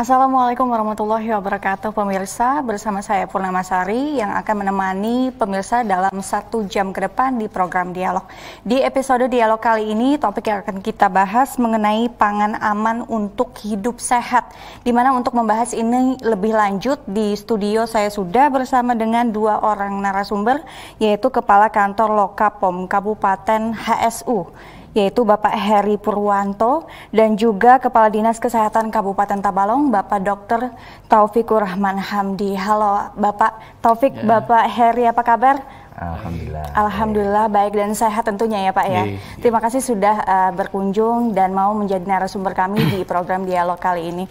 Assalamualaikum warahmatullahi wabarakatuh pemirsa bersama saya Purnama Sari yang akan menemani pemirsa dalam satu jam ke depan di program Dialog. Di episode Dialog kali ini topik yang akan kita bahas mengenai pangan aman untuk hidup sehat. Dimana untuk membahas ini lebih lanjut di studio saya sudah bersama dengan dua orang narasumber yaitu Kepala Kantor Lokapom Kabupaten HSU yaitu Bapak Heri Purwanto dan juga Kepala Dinas Kesehatan Kabupaten Tabalong Bapak Dr. Taufikur Rahman Hamdi. Halo Bapak Taufik, ya. Bapak Heri apa kabar? Alhamdulillah. Alhamdulillah baik dan sehat tentunya ya Pak ya. ya. Terima kasih sudah uh, berkunjung dan mau menjadi narasumber kami di program dialog kali ini.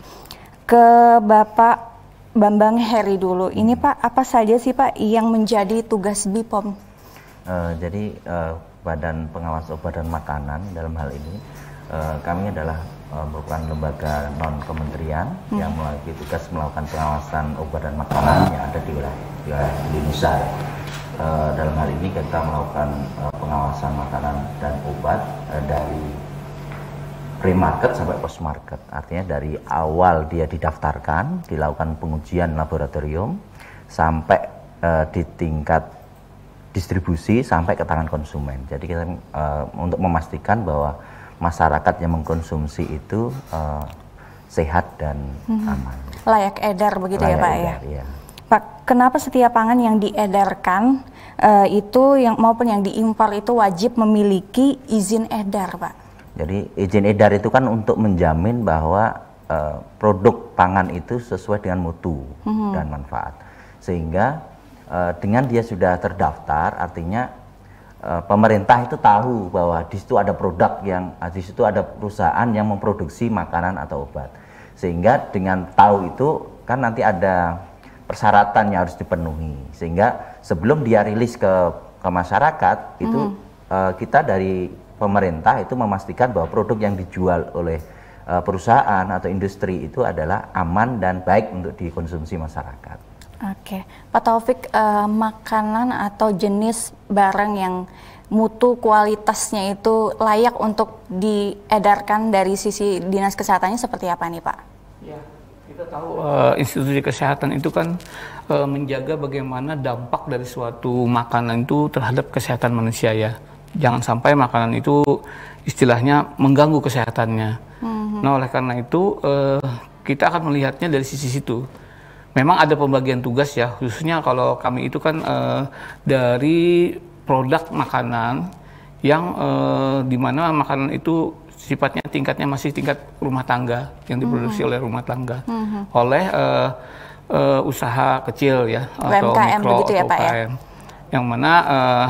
Ke Bapak Bambang Heri dulu. Ini Pak apa saja sih Pak yang menjadi tugas BIPOM Uh, eh, jadi uh, Badan Pengawas Obat dan Makanan dalam hal ini uh, kami adalah uh, merupakan lembaga non kementerian hmm. yang memiliki tugas melakukan pengawasan obat dan makanan yang ada di wilayah, di wilayah Indonesia. Uh, dalam hal ini kita melakukan uh, pengawasan makanan dan obat uh, dari pre-market sampai post-market. Artinya dari awal dia didaftarkan, dilakukan pengujian laboratorium, sampai uh, di tingkat distribusi sampai ke tangan konsumen. Jadi kita uh, untuk memastikan bahwa masyarakat yang mengkonsumsi itu uh, sehat dan mhm. aman. Layak edar begitu ya, Layak ya Pak edar, ya. ya. Pak, kenapa setiap pangan yang diedarkan uh, itu yang maupun yang diimpor itu wajib memiliki izin edar, Pak? Jadi izin edar itu kan untuk menjamin bahwa uh, produk pangan itu sesuai dengan mutu hmm. dan manfaat. Sehingga uh, dengan dia sudah terdaftar artinya uh, pemerintah itu tahu bahwa di situ ada produk yang eh, di situ ada perusahaan yang memproduksi makanan atau obat sehingga dengan tahu itu kan nanti ada persyaratan yang harus dipenuhi sehingga sebelum dia rilis ke ke masyarakat hmm. itu uh, kita dari pemerintah itu memastikan bahwa produk yang dijual oleh perusahaan atau industri itu adalah aman dan baik untuk dikonsumsi masyarakat. Oke, Pak Taufik, uh, makanan atau jenis barang yang mutu kualitasnya itu layak untuk diedarkan dari sisi dinas kesehatannya seperti apa nih Pak? Ya, kita tahu uh, institusi kesehatan itu kan uh, menjaga bagaimana dampak dari suatu makanan itu terhadap kesehatan manusia ya. Jangan sampai makanan itu istilahnya mengganggu kesehatannya. Mm -hmm. Nah oleh karena itu uh, kita akan melihatnya dari sisi situ memang ada pembagian tugas ya khususnya kalau kami itu kan uh, dari produk makanan yang uh, eh, dimana makanan itu sifatnya tingkatnya masih tingkat rumah tangga yang diproduksi mm -hmm. oleh rumah tangga mm -hmm. oleh uh, uh, usaha kecil ya UMKM atau mikro begitu ya, Pak, ya? yang mana uh,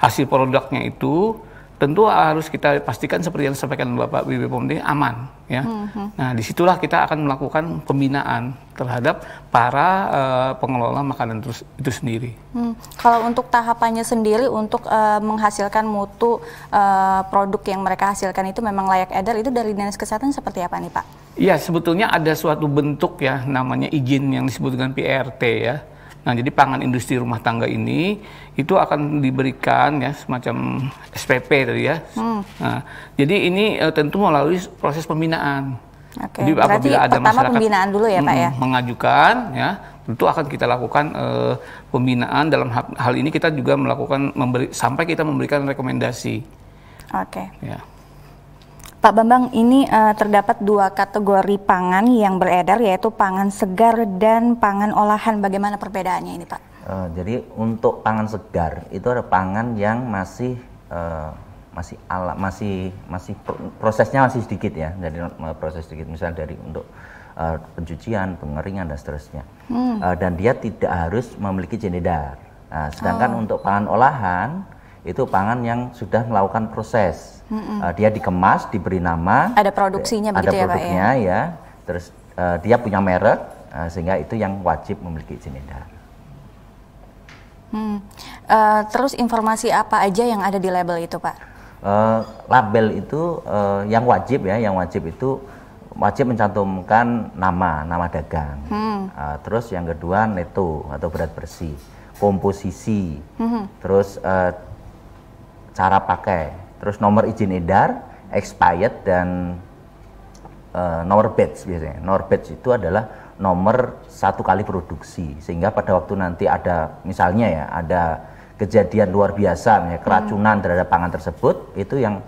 hasil produknya itu tentu harus kita pastikan seperti yang disampaikan Bapak Bibi Pomde aman ya. Hmm. Nah, disitulah kita akan melakukan pembinaan terhadap para uh, pengelola makanan itu, itu sendiri. Hmm. Kalau untuk tahapannya sendiri untuk uh, menghasilkan mutu uh, produk yang mereka hasilkan itu memang layak edar itu dari dinas kesehatan seperti apa nih Pak? Iya, sebetulnya ada suatu bentuk ya namanya izin yang disebut dengan PRT ya Nah, jadi pangan industri rumah tangga ini itu akan diberikan ya semacam SPP tadi ya. Hmm. Nah, jadi ini uh, tentu melalui proses pembinaan. Okay. Jadi apabila ada masyarakat pembinaan dulu ya, Pak ya. Mengajukan ya, tentu akan kita lakukan uh, pembinaan dalam hal, hal ini kita juga melakukan memberi sampai kita memberikan rekomendasi. Oke. Ya. Pak Bambang, ini uh, terdapat dua kategori pangan yang beredar yaitu pangan segar dan pangan olahan. Bagaimana perbedaannya ini, Pak? Uh, jadi untuk pangan segar itu ada pangan yang masih uh, masih ala masih masih prosesnya masih sedikit ya. Jadi proses sedikit misalnya dari untuk uh, pencucian, pengeringan dan seterusnya. Hmm. Uh, dan dia tidak harus memiliki jenedar. Nah, sedangkan oh. untuk pangan olahan itu pangan yang sudah melakukan proses. Mm-hmm. Uh, dia dikemas, diberi nama. Ada produksinya ada begitu produknya, ya Pak ya. ya. Terus uh, dia punya merek uh, sehingga itu yang wajib memiliki izin edar. Hmm. Uh, terus informasi apa aja yang ada di label itu Pak? Uh, label itu uh, yang wajib ya, yang wajib itu wajib mencantumkan nama, nama dagang. Hmm. Uh, terus yang kedua neto atau berat bersih, komposisi, hmm. terus uh, cara pakai, terus nomor izin edar, expired dan uh, nomor batch biasanya. Nomor batch itu adalah nomor satu kali produksi sehingga pada waktu nanti ada misalnya ya ada kejadian luar biasa ya keracunan hmm. terhadap pangan tersebut itu yang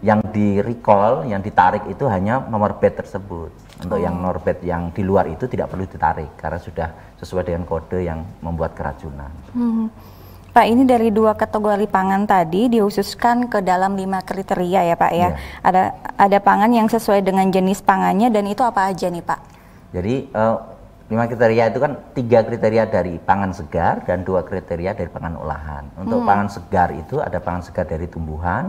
yang di recall yang ditarik itu hanya nomor batch tersebut untuk oh. yang nomor batch yang di luar itu tidak perlu ditarik karena sudah sesuai dengan kode yang membuat keracunan. Hmm. Pak, ini dari dua kategori pangan tadi dihususkan ke dalam lima kriteria ya Pak ya. ya. Ada ada pangan yang sesuai dengan jenis pangannya dan itu apa aja nih Pak? Jadi uh, lima kriteria itu kan tiga kriteria dari pangan segar dan dua kriteria dari pangan olahan. Untuk hmm. pangan segar itu ada pangan segar dari tumbuhan,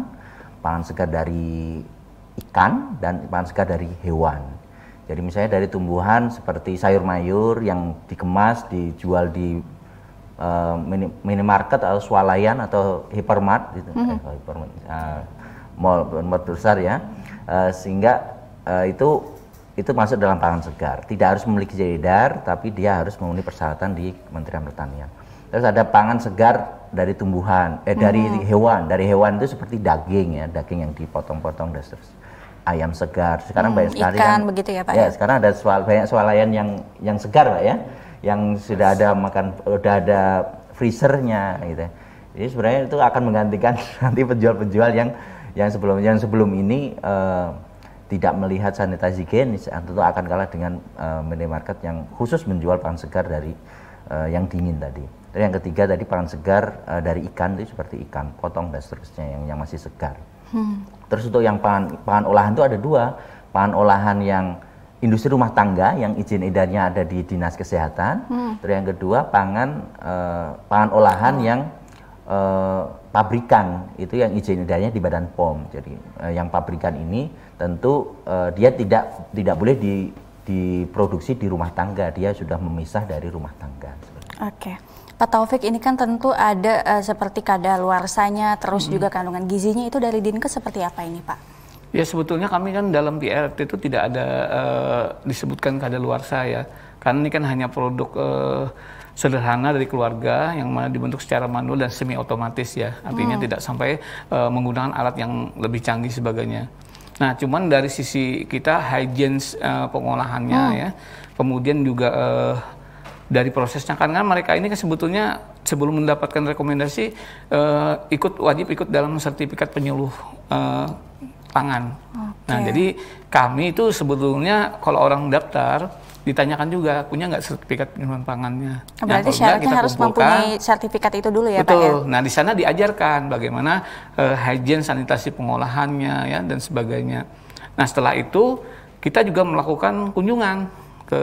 pangan segar dari ikan dan pangan segar dari hewan. Jadi misalnya dari tumbuhan seperti sayur mayur yang dikemas dijual di uh, mini, minimarket atau swalayan atau hipermart gitu mm -hmm. eh, hipermart uh, mall, mall besar ya uh, sehingga uh, itu itu masuk dalam pangan segar tidak harus memiliki jadar tapi dia harus memenuhi persyaratan di Kementerian Pertanian terus ada pangan segar dari tumbuhan eh mm -hmm. dari mm-hmm. hewan dari hewan itu seperti daging ya daging yang dipotong-potong dan seterusnya ayam segar. Sekarang hmm, banyak sekali kan ikan kan, begitu ya Pak. Ya, ya? sekarang ada soal banyak swalayan yang yang segar Pak ya yang sudah ada makan udah ada freezernya gitu. Ya. Jadi sebenarnya itu akan menggantikan nanti penjual-penjual yang yang sebelum yang sebelum ini uh, tidak melihat sanitasi genis, tentu akan kalah dengan uh, minimarket yang khusus menjual pangan segar dari uh, yang dingin tadi. Dan yang ketiga tadi pangan segar uh, dari ikan itu seperti ikan potong dan seterusnya yang yang masih segar. Hmm. Terus untuk yang pangan pangan olahan itu ada dua, pangan olahan yang industri rumah tangga yang izin edarnya ada di dinas kesehatan. Hmm. Terus yang kedua pangan eh, pangan olahan hmm. yang eh, pabrikan itu yang izin edarnya di Badan POM. Jadi eh, yang pabrikan ini tentu dia tidak tidak boleh di diproduksi di rumah tangga. Dia sudah memisah dari rumah tangga. Oke. Okay. Pak Taufik ini kan tentu ada uh, seperti kadaluarsanya terus hmm. juga kandungan gizinya itu dari dinkes seperti apa ini, Pak? Ya sebetulnya kami kan dalam PRT itu tidak ada uh, disebutkan luar saya Karena ini kan hanya produk uh, sederhana dari keluarga yang mana dibentuk secara manual dan semi otomatis ya. Artinya hmm. tidak sampai uh, menggunakan alat yang lebih canggih sebagainya. Nah, cuman dari sisi kita hygiene uh, pengolahannya hmm. ya. Kemudian juga uh, dari prosesnya karena mereka ini kan sebetulnya sebelum mendapatkan rekomendasi uh, ikut wajib ikut dalam sertifikat penyuluh uh, pangan. Okay. Nah, jadi kami itu sebetulnya kalau orang daftar ditanyakan juga punya nggak sertifikat penyuluhan pangannya. Oh, nah, berarti nah, syaratnya kita harus kumpulkan. mempunyai sertifikat itu dulu ya Betul. Pak. Ya? Betul. Nah di sana diajarkan bagaimana uh, hygiene sanitasi pengolahannya ya dan sebagainya. Nah setelah itu kita juga melakukan kunjungan ke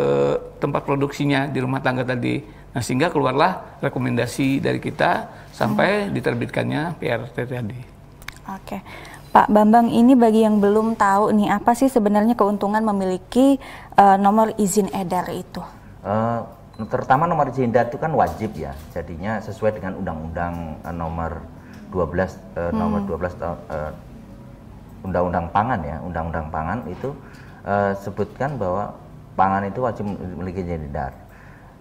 tempat produksinya di rumah tangga tadi. Nah sehingga keluarlah rekomendasi dari kita sampai hmm. diterbitkannya PRT tadi. Oke. Okay. Pak Bambang ini bagi yang belum tahu nih apa sih sebenarnya keuntungan memiliki uh, nomor izin edar itu? Uh, terutama nomor izin edar itu kan wajib ya, jadinya sesuai dengan Undang-Undang uh, nomor 12 uh, hmm. nomor 12 uh, Undang-Undang Pangan ya, Undang-Undang Pangan itu uh, sebutkan bahwa pangan itu wajib memiliki izin edar.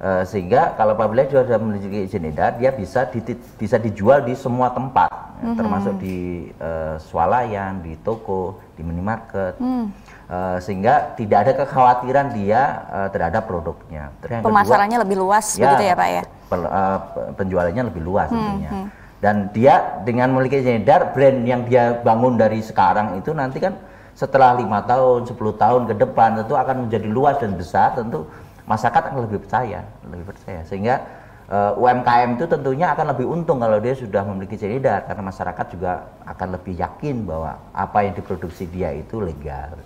Uh, sehingga kalau pabrik sudah memiliki izin edar, dia bisa di, bisa dijual di semua tempat hmm. termasuk di uh, swalayan, di toko, di minimarket. Mm. Uh, sehingga tidak ada kekhawatiran dia uh, terhadap produknya. Pemasarannya lebih luas ya, begitu ya Pak ya? Per, uh, penjualannya lebih luas hmm, tentunya. Hmm. Dan dia dengan memiliki jendar brand yang dia bangun dari sekarang itu nanti kan setelah lima tahun, 10 tahun ke depan tentu akan menjadi luas dan besar tentu masyarakat akan lebih percaya, lebih percaya. Sehingga uh, eh, UMKM itu tentunya akan lebih untung kalau dia sudah memiliki cekidar karena masyarakat juga akan lebih yakin bahwa apa yang diproduksi dia itu legal.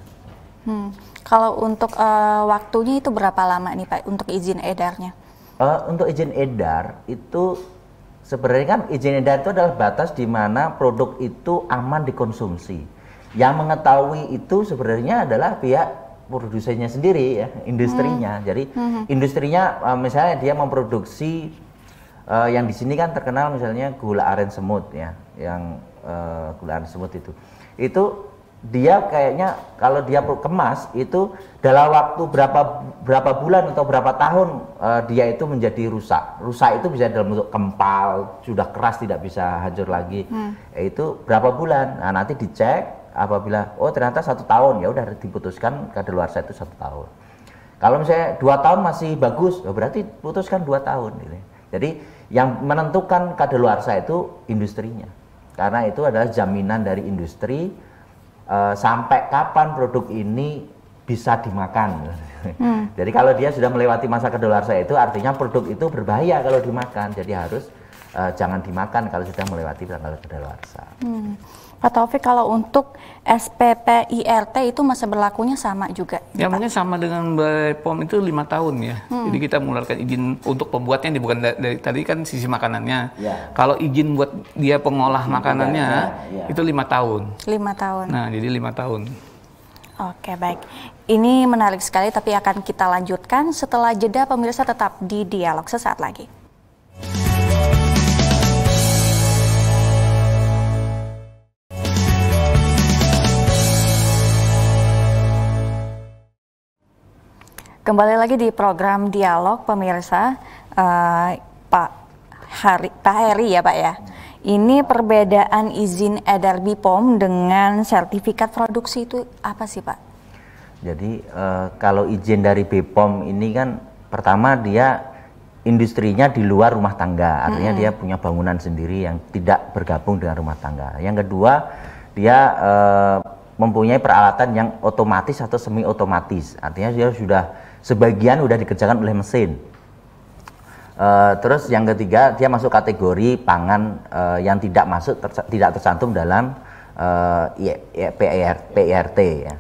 Hmm. Kalau untuk uh, waktunya itu berapa lama nih Pak untuk izin edarnya? Uh, untuk izin edar itu sebenarnya kan izin edar itu adalah batas di mana produk itu aman dikonsumsi. Yang mengetahui itu sebenarnya adalah pihak produsennya sendiri ya, industrinya. Hmm. Jadi hmm. hmm. industrinya uh, misalnya dia memproduksi uh, yang di sini kan terkenal misalnya gula aren semut ya, yang uh, gula aren semut itu. Itu dia kayaknya kalau dia kemas itu dalam waktu berapa berapa bulan atau berapa tahun uh, dia itu menjadi rusak. Rusak itu bisa dalam bentuk kempal, sudah keras tidak bisa hancur lagi. Hmm. Itu berapa bulan? Nah, nanti dicek apabila oh ternyata satu tahun ya udah diputuskan kadaluarsa itu satu tahun kalau misalnya dua tahun masih bagus ya berarti putuskan dua tahun gitu. Ya. jadi yang menentukan kadaluarsa itu industrinya karena itu adalah jaminan dari industri uh, sampai kapan produk ini bisa dimakan. Hmm. Jadi kalau dia sudah melewati masa saya itu artinya produk itu berbahaya kalau dimakan. Jadi harus uh, jangan dimakan kalau sudah melewati tanggal kedaluarsa. Hmm. Pak Taufik kalau untuk SPPIRT itu masa berlakunya sama juga? Ya, ya mungkin sama dengan BPOM itu lima tahun ya. Hmm. Jadi kita mengeluarkan izin untuk pembuatnya, bukan dari, dari tadi kan sisi makanannya. Ya. Kalau izin buat dia pengolah makanannya ya, ya. itu lima tahun. Lima tahun. Nah jadi lima tahun. Oke baik, ini menarik sekali tapi akan kita lanjutkan setelah jeda pemirsa tetap di dialog sesaat lagi. Kembali lagi di program dialog pemirsa uh, Pak Hari Pak Heri ya Pak ya. Ini perbedaan izin edar BPOM dengan sertifikat produksi itu apa sih Pak? Jadi uh, kalau izin dari BPOM ini kan pertama dia industrinya di luar rumah tangga, artinya hmm. dia punya bangunan sendiri yang tidak bergabung dengan rumah tangga. Yang kedua dia uh, mempunyai peralatan yang otomatis atau semi otomatis, artinya dia sudah sebagian sudah dikerjakan oleh mesin. Uh, terus yang ketiga dia masuk kategori pangan uh, yang tidak masuk ter, tidak tercantum dalam uh, eh, e, e, PIR, e PIRT ya.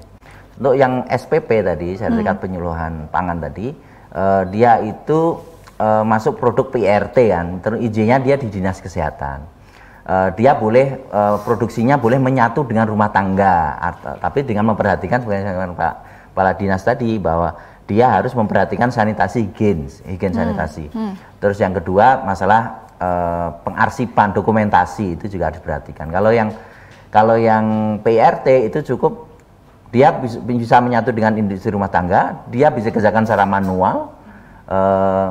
Untuk yang SPP tadi sertifikat hmm. penyuluhan pangan tadi uh, dia itu uh, masuk produk PIRT kan. Terus izinnya dia di dinas kesehatan. Uh, dia boleh uh, produksinya boleh menyatu dengan rumah tangga, tapi dengan memperhatikan yang Pak Kepala Dinas tadi bahwa dia harus memperhatikan sanitasi higienis, higien eh, hmm. sanitasi. Hmm. Terus yang kedua masalah e, pengarsipan dokumentasi itu juga harus diperhatikan. Kalau yang kalau yang PRT itu cukup dia bisa, bisa menyatu dengan industri rumah tangga, dia bisa kerjakan secara manual. Eh,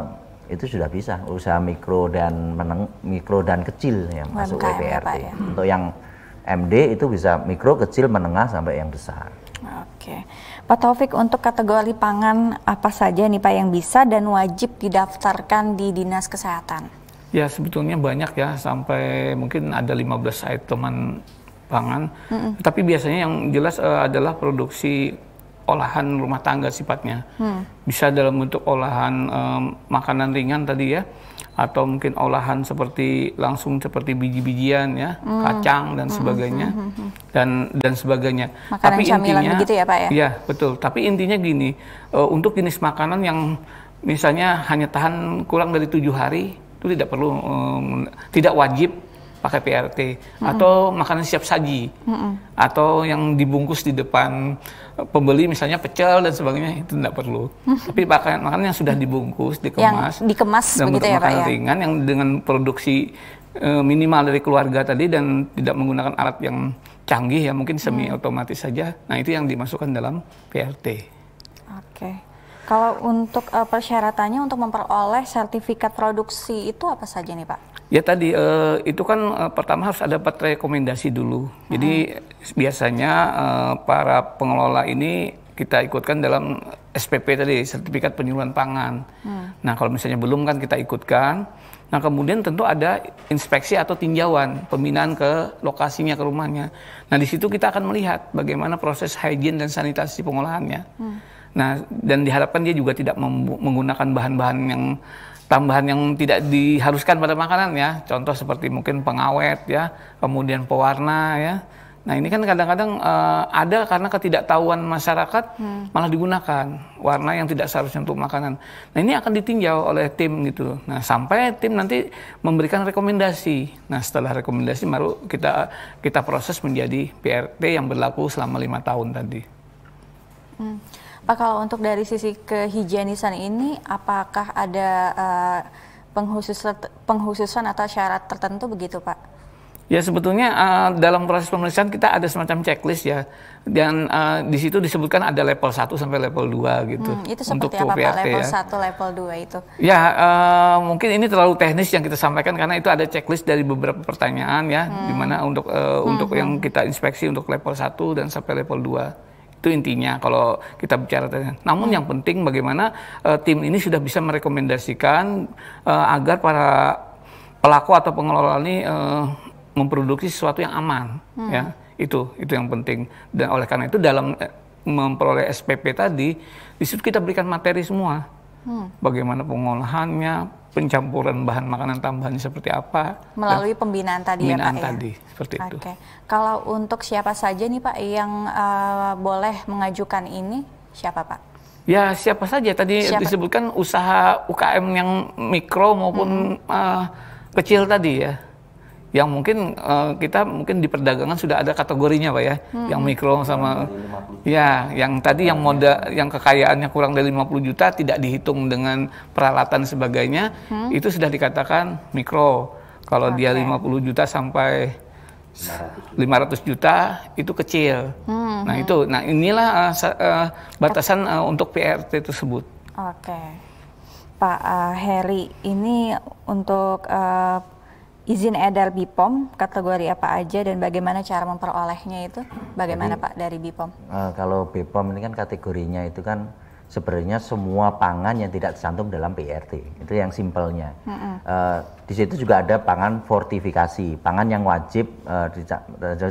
itu sudah bisa usaha mikro dan meneng, mikro dan kecil ya masuk ke PRT. ya. ya. Hmm. Untuk yang MD itu bisa mikro, kecil, menengah sampai yang besar. Oke. Okay. Pak Taufik untuk kategori pangan apa saja nih Pak yang bisa dan wajib didaftarkan di Dinas Kesehatan? Ya sebetulnya banyak ya sampai mungkin ada 15 item pangan. Mm Tapi biasanya yang jelas uh, adalah produksi olahan rumah tangga sifatnya. Mm. Bisa dalam bentuk olahan um, makanan ringan tadi ya atau mungkin olahan seperti langsung seperti biji-bijian ya, hmm. kacang dan hmm, sebagainya hmm, hmm, -hmm. dan dan sebagainya. Makanan tapi intinya gitu ya, Pak ya? Iya, betul. Tapi intinya gini, uh, untuk jenis makanan yang misalnya hanya tahan kurang dari tujuh hari itu tidak perlu um, tidak wajib pakai PRT -hmm. atau makanan siap saji mm -hmm. atau yang dibungkus di depan pembeli misalnya pecel dan sebagainya itu tidak perlu. Hmm. Tapi pakaian makanan yang sudah dibungkus, dikemas, yang dikemas dan begitu ya, Pak, makanan ya? ringan yang dengan produksi e, minimal dari keluarga tadi dan tidak menggunakan alat yang canggih ya mungkin semi hmm. otomatis saja. Nah itu yang dimasukkan dalam PRT. Oke. Kalau untuk e, persyaratannya untuk memperoleh sertifikat produksi itu apa saja nih Pak? Ya tadi uh, itu kan uh, pertama harus ada dapat rekomendasi dulu. Hmm. Jadi mm-hmm. biasanya uh, para pengelola ini kita ikutkan dalam SPP tadi sertifikat penyuluhan pangan. Hmm. Nah kalau misalnya belum kan kita ikutkan. Nah kemudian tentu ada inspeksi atau tinjauan pembinaan ke lokasinya ke rumahnya. Nah di situ kita akan melihat bagaimana proses hygiene dan sanitasi pengolahannya. Hmm. Nah dan diharapkan dia juga tidak menggunakan bahan-bahan yang tambahan yang tidak diharuskan pada makanan ya. Contoh seperti mungkin pengawet ya, kemudian pewarna ya. Nah ini kan kadang-kadang uh, ada karena ketidaktahuan masyarakat hmm. malah digunakan warna yang tidak seharusnya untuk makanan. Nah ini akan ditinjau oleh tim gitu. Nah sampai tim nanti memberikan rekomendasi. Nah setelah rekomendasi baru kita kita proses menjadi PRT yang berlaku selama lima tahun tadi. Hmm. Pak kalau untuk dari sisi kehigienisan ini apakah ada uh, penghusus penghususan atau syarat tertentu begitu Pak? Ya sebetulnya uh, dalam proses pemeriksaan kita ada semacam checklist ya dan uh, di situ disebutkan ada level 1 sampai level 2 gitu. Hmm, itu seperti untuk apa Pak level ya. 1 level 2 itu? Ya uh, mungkin ini terlalu teknis yang kita sampaikan karena itu ada checklist dari beberapa pertanyaan ya hmm. dimana untuk uh, untuk hmm, yang hmm. kita inspeksi untuk level 1 dan sampai level 2. Itu intinya kalau kita bicara tadi. Namun yang penting bagaimana uh, tim ini sudah bisa merekomendasikan uh, agar para pelaku atau pengelola ini uh, memproduksi sesuatu yang aman hmm. ya. Itu itu yang penting. Dan oleh karena itu dalam memperoleh SPP tadi disitu kita berikan materi semua. Hmm. Bagaimana pengolahannya, pencampuran bahan makanan tambahan seperti apa melalui pembinaan tadi ya, pembinaan ya Pak tadi ya? seperti okay. itu. Kalau untuk siapa saja nih Pak yang uh, boleh mengajukan ini siapa Pak? Ya siapa saja tadi siapa? disebutkan usaha UKM yang mikro maupun hmm. uh, kecil tadi ya yang mungkin uh, kita mungkin di perdagangan sudah ada kategorinya pak ya hmm. yang mikro sama ya yang tadi yang moda yang kekayaannya kurang dari 50 juta tidak dihitung dengan peralatan sebagainya hmm. itu sudah dikatakan mikro kalau okay. dia 50 juta sampai 500 juta itu kecil hmm. nah itu nah inilah uh, uh, batasan uh, untuk PRT tersebut oke okay. Pak uh, Heri ini untuk uh, izin edar BIPOM kategori apa aja dan bagaimana cara memperolehnya itu bagaimana Jadi, Pak dari BIPOM Uh, eh, kalau BIPOM ini kan kategorinya itu kan sebenarnya semua pangan yang tidak tercantum dalam PRT itu yang simpelnya. Mm -hmm. uh, di situ juga ada pangan fortifikasi, pangan yang wajib uh,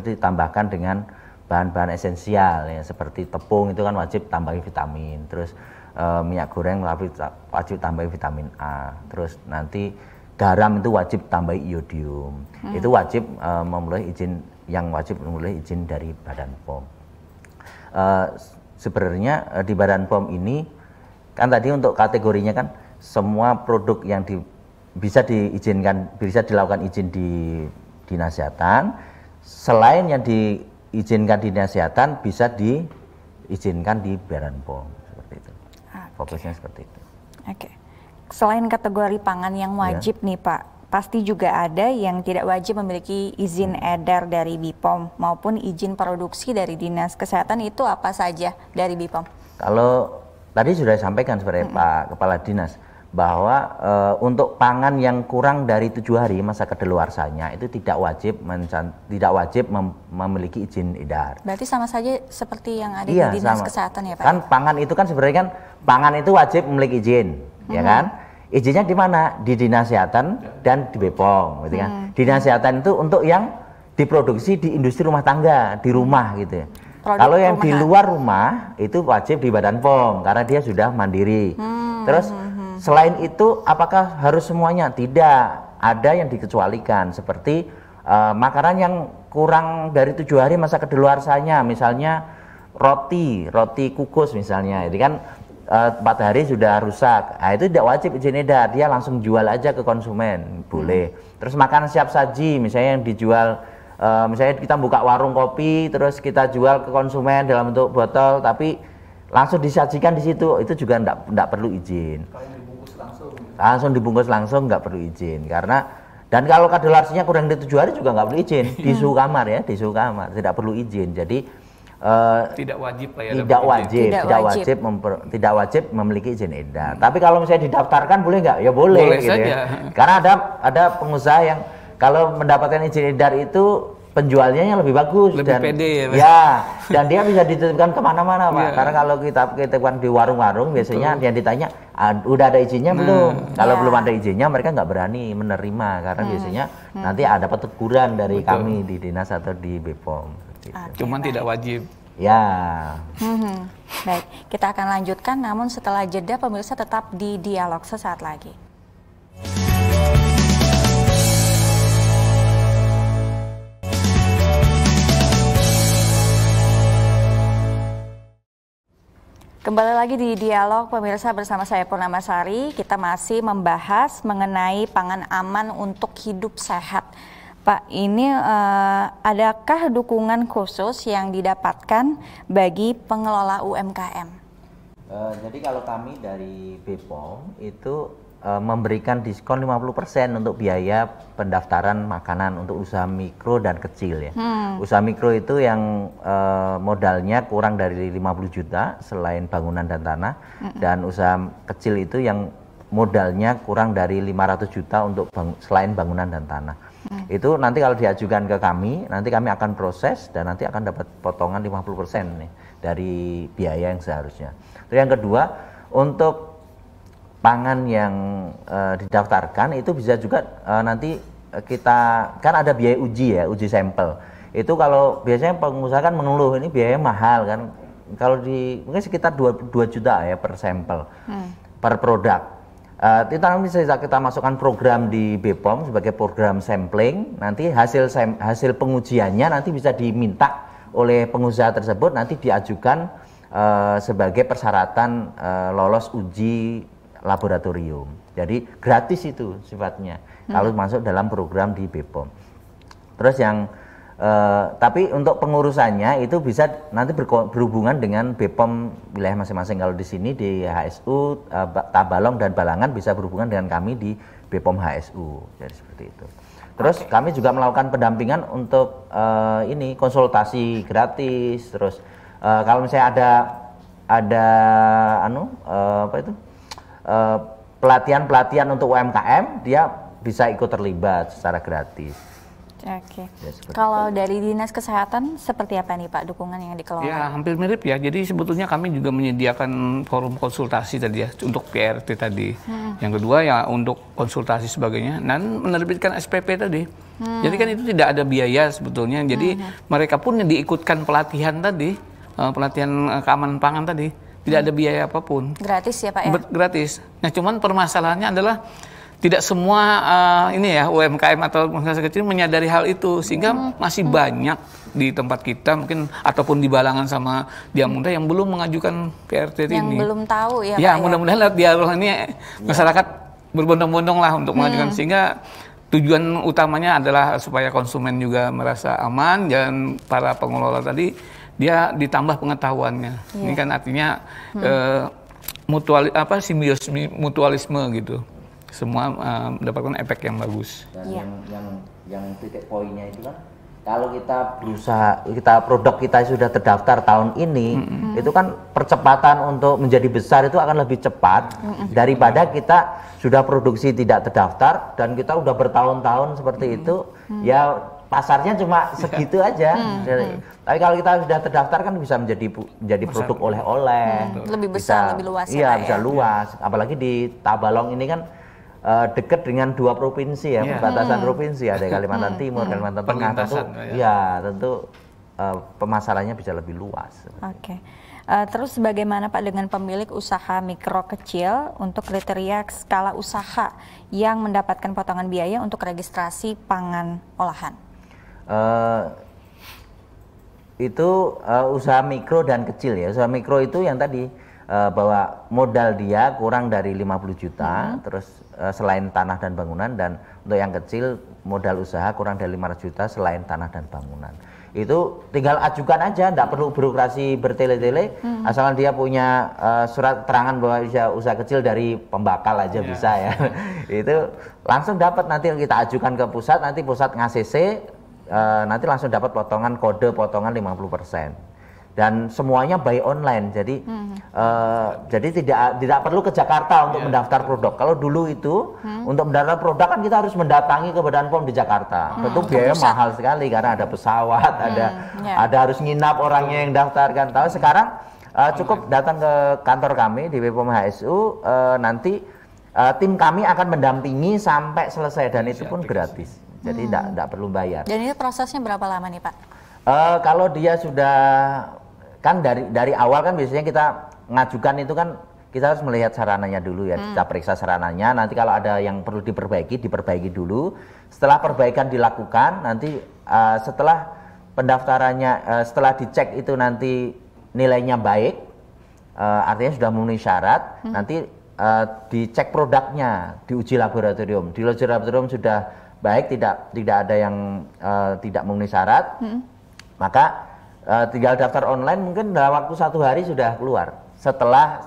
ditambahkan dengan bahan-bahan esensial ya seperti tepung itu kan wajib tambahin vitamin, terus uh, minyak goreng wajib tambahin vitamin A, terus nanti garam itu wajib tambah iodium hmm. itu wajib uh, memulai izin yang wajib memulai izin dari Badan POM uh, sebenarnya uh, di Badan POM ini kan tadi untuk kategorinya kan semua produk yang di, bisa diizinkan bisa dilakukan izin di dinas kesehatan selain yang diizinkan di dinas kesehatan bisa diizinkan di Badan POM seperti itu okay. fokusnya seperti itu oke okay selain kategori pangan yang iya. wajib ya. nih Pak, pasti juga ada yang tidak wajib memiliki izin hmm. edar dari BPOM maupun izin produksi dari Dinas Kesehatan itu apa saja dari BPOM? Kalau tadi sudah sampaikan sebenarnya hmm. Pak Kepala Dinas bahwa e, untuk pangan yang kurang dari tujuh hari masa kedeluarsanya itu tidak wajib tidak wajib mem memiliki izin edar. Berarti sama saja seperti yang ada iya, di dinas sama. kesehatan ya pak? Kan pangan itu kan sebenarnya kan pangan itu wajib memiliki izin Ya hmm. ya kan? Izinnya di mana? Di dinas kesehatan ya. dan di Bepom, gitu kan? Hmm. kesehatan itu untuk yang diproduksi di industri rumah tangga, di hmm. rumah gitu. Produk Kalau yang rumah di luar rumah itu wajib di Badan POM karena dia sudah mandiri. Hmm. Terus hmm. hmm. selain itu apakah harus semuanya? Tidak. Ada yang dikecualikan seperti uh, makanan yang kurang dari tujuh hari masa kedeluarsanya, misalnya roti, roti kukus misalnya. Jadi gitu kan empat eh, hari sudah rusak, nah, itu tidak wajib izin edar, dia langsung jual aja ke konsumen, boleh. Hmm. Terus makan siap saji, misalnya yang dijual, uh, misalnya kita buka warung kopi, terus kita jual ke konsumen dalam bentuk botol, tapi langsung disajikan di situ, itu juga tidak tidak perlu izin. langsung. dibungkus langsung nggak perlu izin, karena dan kalau kadalarsinya kurang dari tujuh hari juga nggak perlu izin di iya. suhu kamar ya, di suhu kamar tidak perlu izin. Jadi Eh, tidak wajib lah ya tidak ya? wajib, tidak, tidak wajib wajib memper, tidak wajib memiliki izin edar hmm. tapi kalau misalnya didaftarkan boleh nggak ya boleh, boleh gitu ya. saja. ya karena ada ada pengusaha yang kalau mendapatkan izin edar itu penjualnya yang lebih bagus lebih dan pede ya, ya dan dia bisa dititipkan kemana-mana pak yeah. karena kalau kita titipkan di warung-warung biasanya Betul. yang ditanya ah, udah ada izinnya nah. belum kalau yeah. belum ada izinnya mereka nggak berani menerima karena hmm. biasanya hmm. nanti ada teguran dari Betul. kami di dinas atau di bepom Okay, Cuman baik. tidak wajib. Ya. Hmm, baik, kita akan lanjutkan namun setelah jeda pemirsa tetap di dialog sesaat lagi. Kembali lagi di dialog pemirsa bersama saya Purnama Sari, kita masih membahas mengenai pangan aman untuk hidup sehat. Pak, ini uh, adakah dukungan khusus yang didapatkan bagi pengelola UMKM? Uh, eh, jadi kalau kami dari BPOM itu uh, memberikan diskon 50% untuk biaya pendaftaran makanan untuk usaha mikro dan kecil ya. Hmm. Usaha mikro itu yang uh, modalnya kurang dari 50 juta selain bangunan dan tanah hmm. dan usaha kecil itu yang modalnya kurang dari 500 juta untuk bang selain bangunan dan tanah. Itu nanti kalau diajukan ke kami, nanti kami akan proses dan nanti akan dapat potongan 50% nih dari biaya yang seharusnya. Terus yang kedua, untuk pangan yang e, didaftarkan itu bisa juga e, nanti kita kan ada biaya uji ya, uji sampel. Itu kalau biasanya pengusaha kan mengeluh ini biaya mahal kan. Kalau di mungkin sekitar 2, 2 juta ya per sampel. Hmm. per produk Eh, kita nanti bisa kita masukkan program di BPOM sebagai program sampling. Nanti hasil sem, hasil pengujiannya nanti bisa diminta oleh pengusaha tersebut nanti diajukan uh, sebagai persyaratan uh, lolos uji laboratorium. Jadi gratis itu sifatnya hmm. kalau masuk dalam program di BPOM. Terus yang Eh, tapi untuk pengurusannya itu bisa nanti berhubungan dengan BPOM wilayah masing-masing. Kalau di sini di HSU uh, eh, Tabalong dan Balangan bisa berhubungan dengan kami di BPOM HSU. Jadi seperti itu. Terus okay. kami juga melakukan pendampingan untuk uh, ini konsultasi gratis. Terus uh, kalau misalnya ada ada anu uh, apa itu pelatihan -pelatihan untuk UMKM dia bisa ikut terlibat secara gratis Oke. Ya, Kalau itu. dari dinas kesehatan seperti apa nih Pak dukungan yang dikelola? Ya hampir mirip ya. Jadi sebetulnya kami juga menyediakan forum konsultasi tadi ya untuk PRT tadi. Hmm. Yang kedua ya untuk konsultasi sebagainya dan menerbitkan SPP tadi. Hmm. Jadi kan itu tidak ada biaya sebetulnya. Jadi hmm. Ya. mereka pun yang diikutkan pelatihan tadi, eh, pelatihan eh, keamanan pangan tadi, tidak hmm. ada biaya apapun. Gratis ya Pak ya? Gratis. Nah cuman permasalahannya adalah tidak semua uh, ini ya UMKM atau usaha kecil menyadari hal itu sehingga hmm. masih hmm. banyak di tempat kita mungkin ataupun di balangan sama dia muda yang belum mengajukan PRT yang ini. Yang belum tahu ya. Ya, ya? mudah-mudahan ya. dialog ini ya. masyarakat berbondong-bondong lah untuk hmm. mengajukan hmm. sehingga tujuan utamanya adalah supaya konsumen juga merasa aman dan para pengelola tadi dia ditambah pengetahuannya. Ya. Ini iya. kan artinya hmm. Eh, mutual apa simbiosis mutualisme gitu semua uh, mendapatkan efek yang bagus. Dan yeah. yang yang yang titik poinnya itu kan kalau kita berusaha kita produk kita sudah terdaftar tahun ini mm -hmm. itu kan percepatan untuk menjadi besar itu akan lebih cepat mm -hmm. daripada kita sudah produksi tidak terdaftar dan kita udah bertahun-tahun seperti mm -hmm. itu mm -hmm. ya pasarnya cuma iya. segitu aja. Hmm, Jadi, Tapi kalau kita sudah terdaftar kan bisa menjadi menjadi produk oleh-oleh. Hmm, lebih besar, bisa, lebih luas. Iya, bisa ya. luas. Apalagi di Tabalong ini kan uh, eh, dekat dengan dua provinsi ya, yeah. perbatasan hmm. provinsi ada Kalimantan hmm. Timur, hmm. Kalimantan Tengah tentu, ya. ya tentu uh, pemasarannya bisa lebih luas. Oke. Okay. Uh, eh, terus bagaimana Pak dengan pemilik usaha mikro kecil untuk kriteria skala usaha yang mendapatkan potongan biaya untuk registrasi pangan olahan? Uh, itu uh, usaha mikro dan kecil ya. Usaha mikro itu yang tadi uh, bahwa modal dia kurang dari 50 juta, hmm. terus Eh, selain tanah dan bangunan dan untuk yang kecil modal usaha kurang dari 500 juta selain tanah dan bangunan itu tinggal ajukan aja tidak perlu birokrasi bertele-tele hmm. asal dia punya uh, surat terangan bahwa usaha, usaha kecil dari pembakal aja yeah. bisa ya itu langsung dapat nanti kita ajukan ke pusat nanti pusat ngasih C uh, nanti langsung dapat potongan kode potongan 50% dan semuanya by online jadi hmm. uh, jadi tidak tidak perlu ke Jakarta untuk yeah. mendaftar produk kalau dulu itu hmm. untuk mendaftar produk kan kita harus mendatangi ke Badan POM di Jakarta hmm. tentu biaya mahal sekali karena ada pesawat hmm. ada ya. yeah. ada harus nginap orangnya yang daftarkan tahu sekarang uh, cukup datang ke kantor kami di BPOM HSU uh, eh, nanti uh, tim kami akan mendampingi sampai selesai dan itu pun gratis jadi tidak hmm. perlu bayar dan ini prosesnya berapa lama nih Pak Uh, kalau dia sudah kan dari dari awal kan biasanya kita ngajukan itu kan kita harus melihat sarananya dulu ya, hmm. kita periksa sarananya. Nanti kalau ada yang perlu diperbaiki, diperbaiki dulu. Setelah perbaikan dilakukan, nanti uh, setelah pendaftarannya, uh, setelah dicek itu nanti nilainya baik, uh, artinya sudah memenuhi syarat. Hmm. Nanti uh, dicek produknya, diuji laboratorium. Di laboratorium sudah baik, tidak tidak ada yang uh, tidak memenuhi syarat, hmm. maka Eh, tinggal daftar online mungkin dalam waktu satu hari sudah keluar setelah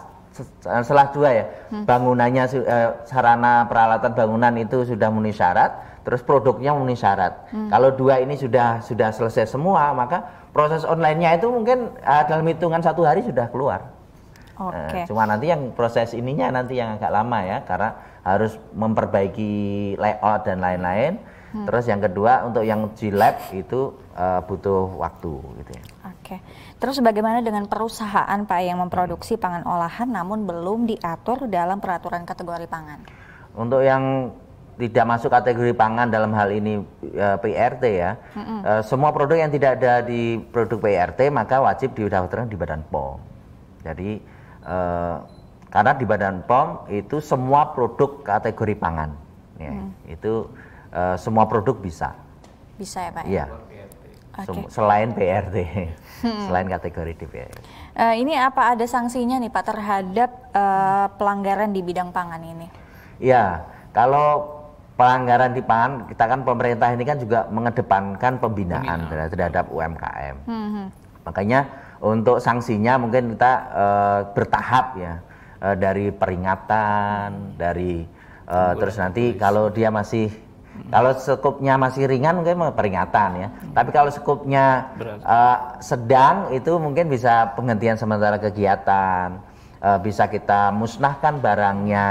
eh, setelah dua ya hmm. bangunannya eh, sarana peralatan bangunan itu sudah memenuhi syarat terus produknya memenuhi syarat hmm. kalau dua ini sudah sudah selesai semua maka proses onlinenya itu mungkin uh, dalam hitungan satu hari sudah keluar okay. uh, cuma nanti yang proses ininya nanti yang agak lama ya karena harus memperbaiki layout dan lain-lain Hmm. Terus yang kedua untuk yang g itu uh, butuh waktu gitu ya. Oke. Okay. Terus bagaimana dengan perusahaan Pak yang memproduksi hmm. pangan olahan namun belum diatur dalam peraturan kategori pangan? Untuk yang tidak masuk kategori pangan dalam hal ini uh, eh, PRT ya. Hmm -hmm. uh, semua produk yang tidak ada di produk PRT maka wajib didaftarkan di Badan POM. Jadi uh, karena di Badan POM itu semua produk kategori pangan ya. Hmm. Itu Eh, semua produk bisa. Bisa ya Pak? Iya. Okay. Selain PRT hmm. selain kategori DPR. Uh, eh, ini apa ada sanksinya nih Pak terhadap uh, pelanggaran di bidang pangan ini? Iya, kalau pelanggaran di pangan kita kan pemerintah ini kan juga mengedepankan pembinaan Pembina. terhadap UMKM. Hmm, hmm. Makanya untuk sanksinya mungkin kita uh, bertahap ya uh, dari peringatan, dari uh, terus nanti kalau dia masih kalau sekupnya masih ringan mungkin peringatan ya. Hmm. Tapi kalau sekupnya uh, eh, sedang itu mungkin bisa penghentian sementara kegiatan, uh, bisa kita musnahkan barangnya,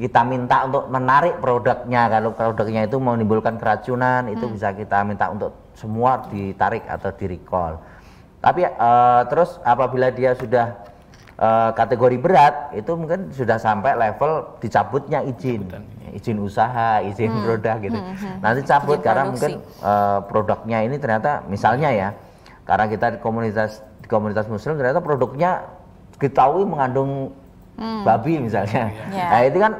kita minta untuk menarik produknya. Kalau produknya itu menimbulkan keracunan, hmm. itu bisa kita minta untuk semua ditarik atau direcall. Tapi uh, terus apabila dia sudah uh, kategori berat, itu mungkin sudah sampai level dicabutnya izin. Cabutan ya izin usaha, izin hmm. produk gitu. Hmm, hmm. Nanti cabut karena mungkin uh, produknya ini ternyata misalnya ya, karena kita di komunitas di komunitas muslim ternyata produknya diketahui mengandung hmm. babi misalnya. Yeah. Nah, itu kan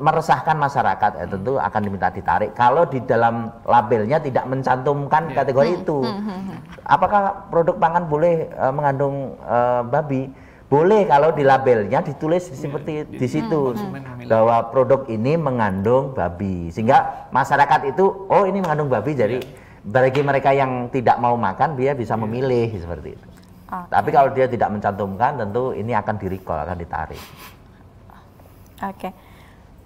meresahkan masyarakat ya, tentu akan diminta ditarik kalau di dalam labelnya tidak mencantumkan iya. kategori hmm. itu. Hmm, hmm, apakah produk pangan boleh uh, mengandung uh, babi? boleh kalau di labelnya ditulis ya, seperti di, di situ bahwa produk ini mengandung babi sehingga masyarakat itu oh ini mengandung babi jadi ya. bagi mereka yang tidak mau makan dia bisa ya. memilih seperti itu. Okay. Tapi kalau dia tidak mencantumkan tentu ini akan recall akan ditarik. Oke. Okay.